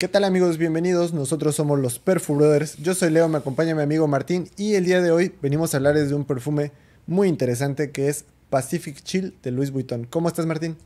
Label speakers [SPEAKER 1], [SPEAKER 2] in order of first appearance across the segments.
[SPEAKER 1] ¿Qué tal amigos? Bienvenidos, nosotros somos los Perfu Yo soy Leo, me acompaña mi amigo Martín y el día de hoy venimos a hablarles de un perfume muy interesante que es Pacific Chill de Louis Vuitton. ¿Cómo estás Martín?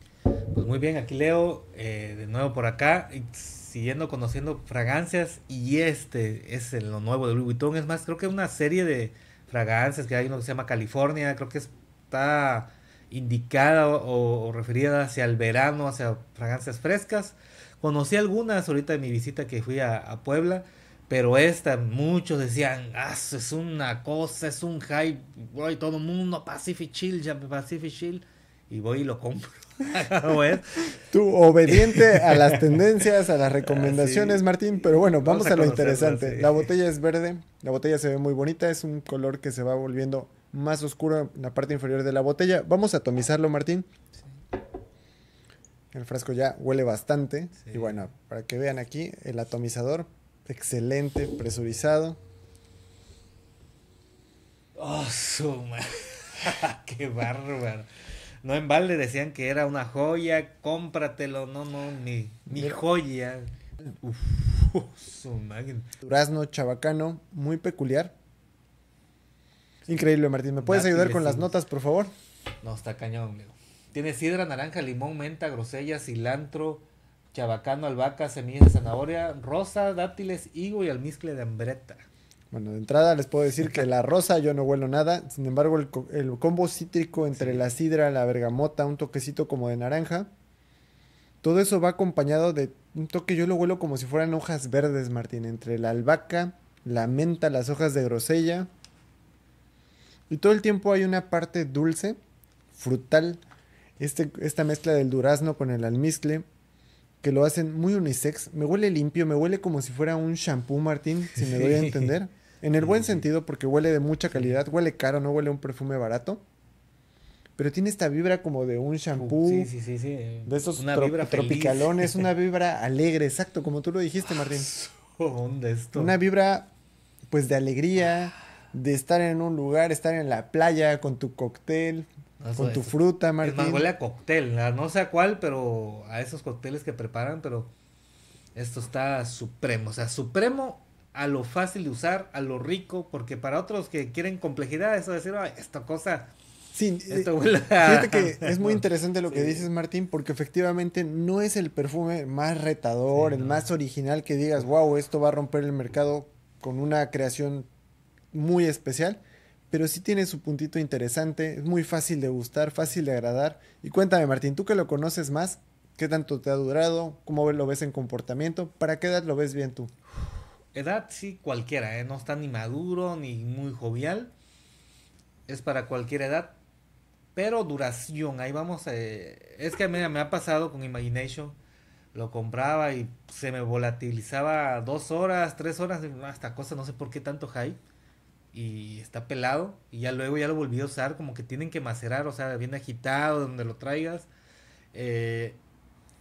[SPEAKER 2] Pues muy bien, aquí Leo, eh, de nuevo por acá, siguiendo conociendo fragancias y este es lo nuevo de Louis Vuitton. Es más, creo que una serie de fragancias que hay uno que se llama California, creo que está indicada o referida hacia el verano, hacia fragancias frescas. Conocí algunas ahorita en mi visita que fui a, Puebla, pero esta muchos decían, ah, es una cosa, es un hype, voy todo el mundo, Pacific Chill, Pacific Chill, y voy y lo
[SPEAKER 1] compro. Tú obediente a las tendencias, a las recomendaciones, Martín, pero bueno, vamos, a, lo interesante. La botella es verde, la botella se ve muy bonita, es un color que se va volviendo más oscuro en la parte inferior de la botella. Vamos a atomizarlo, Martín. El frasco ya huele bastante. Y bueno, para que vean aquí, el atomizador, excelente, presurizado. ¡Oh, su ¡Qué bárbaro! No en balde
[SPEAKER 2] decían que era una joya, cómpratelo, no, no, ni, joya. Uf, Durazno
[SPEAKER 1] chabacano, muy peculiar. Increíble, Martín. ¿Me puedes ayudar con las notas, por favor?
[SPEAKER 2] No, está cañón, amigo. Tiene sidra, naranja, limón, menta, grosella, cilantro, chabacano, albahaca, semillas de zanahoria, rosa, dátiles, higo y almizcle de hambreta.
[SPEAKER 1] Bueno, de entrada les puedo decir que la rosa yo no huelo nada. Sin embargo, el, combo cítrico entre la sidra, la bergamota, un toquecito como de naranja. Todo eso va acompañado de un toque, yo lo huelo como si fueran hojas verdes, Martín. Entre la albahaca, la menta, las hojas de grosella. Y todo el tiempo hay una parte dulce, frutal, este, esta mezcla del durazno con el almizcle, que lo hacen muy unisex. Me huele limpio, me huele como si fuera un shampoo, Martín, si me doy a entender. En el buen sentido, porque huele de mucha calidad, huele caro, no huele un perfume barato. Pero tiene esta vibra como de un shampoo. Sí, sí,
[SPEAKER 2] sí, sí. Eh, de esos una tropicalones, una
[SPEAKER 1] vibra alegre, exacto, como tú lo dijiste, Martín.
[SPEAKER 2] ¿Dónde esto?
[SPEAKER 1] Una vibra, pues, de alegría, de estar en un lugar, estar en la playa con tu cóctel, con tu fruta, Martín. Es huele a
[SPEAKER 2] cóctel, no sé a cuál, pero a esos cócteles que preparan, pero esto está supremo, o sea, supremo a lo fácil de usar, a lo rico, porque para otros que quieren complejidad, eso de decir, esta cosa...
[SPEAKER 1] Sí, eh, fíjate que es muy interesante lo que dices, Martín, porque efectivamente no es el perfume más retador, el más original que digas, wow, esto va a romper el mercado con una creación muy especial, pero sí tiene su puntito interesante, es muy fácil de gustar, fácil de agradar. Y cuéntame, Martín, tú que lo conoces más, ¿qué tanto te ha durado? ¿Cómo lo ves en comportamiento? ¿Para qué edad lo ves bien tú?
[SPEAKER 2] Edad sí, cualquiera, ¿eh? no está ni maduro ni muy jovial. Es para cualquier edad, pero duración, ahí vamos. Eh, es que a mí me ha pasado con Imagination. Lo compraba y se me volatilizaba dos horas, tres horas, hasta cosa, no sé por qué tanto hype y está pelado y ya luego ya lo volví a usar, como que tienen que macerar, o sea, bien agitado donde lo traigas. Eh,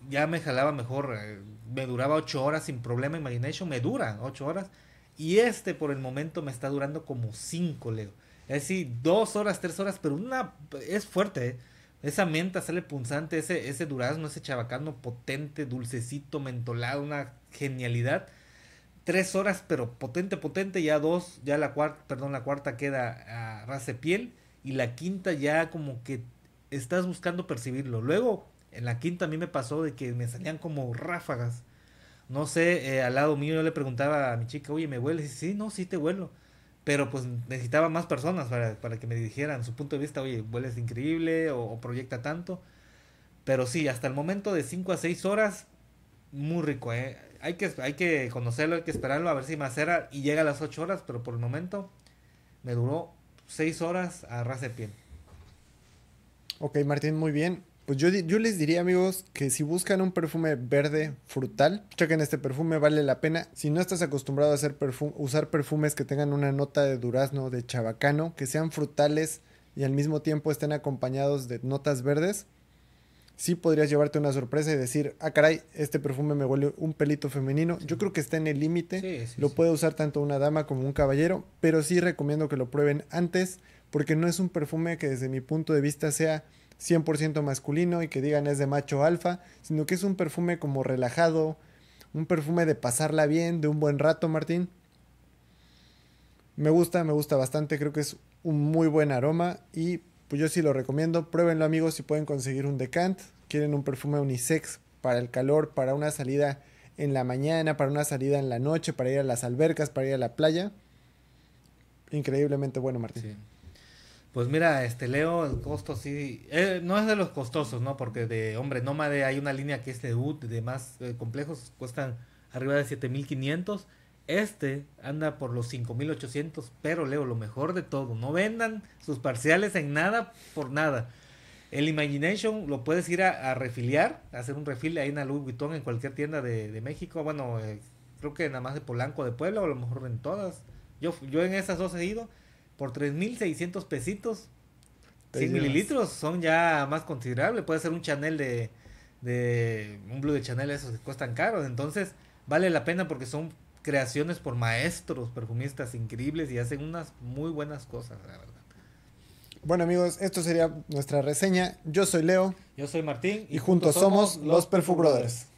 [SPEAKER 2] ya me jalaba mejor, eh, me duraba ocho horas sin problema, Imagination me dura ocho horas y este por el momento me está durando como cinco, Leo. Es decir, 2 horas, tres horas, pero una es fuerte, eh. Esa menta sale punzante, ese, ese durazno, ese chabacano potente, dulcecito, mentolado, una genialidad tres horas, pero potente, potente, ya dos, ya la cuarta, perdón, la cuarta queda a ras de piel y la quinta ya como que estás buscando percibirlo. Luego, en la quinta a mí me pasó de que me salían como ráfagas. No sé, eh, al lado mío yo le preguntaba a mi chica, oye, ¿me hueles? Y, sí, no, sí te huelo. Pero pues necesitaba más personas para, que me dijeran su punto de vista, oye, hueles increíble o, proyecta tanto. Pero sí, hasta el momento de cinco a seis horas muy rico, ¿eh? Hay que, hay que conocerlo, hay que esperarlo, a ver si macera y llega a las 8 horas, pero por el momento me duró 6 horas a ras de piel.
[SPEAKER 1] Ok, Martín, muy bien. Pues yo, les diría, amigos, que si buscan un perfume verde frutal, chequen este perfume, vale la pena. Si no estás acostumbrado a usar perfumes que tengan una nota de durazno, de chabacano, que sean frutales y al mismo tiempo estén acompañados de notas verdes, sí podrías llevarte una sorpresa y decir, ah, caray, este perfume me huele un pelito femenino. Yo creo que está en el límite. lo puede usar tanto una dama como un caballero, pero sí recomiendo que lo prueben antes, porque no es un perfume que desde mi punto de vista sea 100% masculino y que digan es de macho alfa, sino que es un perfume como relajado, un perfume de pasarla bien, de un buen rato, Martín. Me gusta, me gusta bastante, creo que es un muy buen aroma y pues yo sí lo recomiendo. Pruébenlo amigos si pueden conseguir un decant. Quieren un perfume unisex para el calor, para una salida en la mañana, para una salida en la noche, para ir a las albercas, para ir a la playa. Increíblemente bueno, Martín.
[SPEAKER 2] Pues mira, este Leo, el costo sí, eh, no es de los costosos, ¿no? Porque de hombre nómade hay una línea que es de UT, de más eh, complejos, cuestan arriba de 7500. mil este anda por los 5.800, pero Leo, lo mejor de todo, no vendan sus parciales en nada por nada. El Imagination lo puedes ir a, refiliar, hacer un refil ahí en la Louis en cualquier tienda de, México. Bueno, eh, creo que nada más de Polanco, de Puebla, o a lo mejor en todas. Yo, yo en esas dos he ido por 3.600 pesitos. 100 mililitros son ya más considerable. Puede ser un Chanel de, de un Blue de Chanel, esos que cuestan caro... Entonces, vale la pena porque son creaciones por maestros perfumistas increíbles y hacen unas muy buenas cosas, la verdad.
[SPEAKER 1] Bueno amigos, esto sería nuestra reseña. Yo soy Leo.
[SPEAKER 2] Yo soy Martín. Y, juntos, somos
[SPEAKER 1] los Brothers.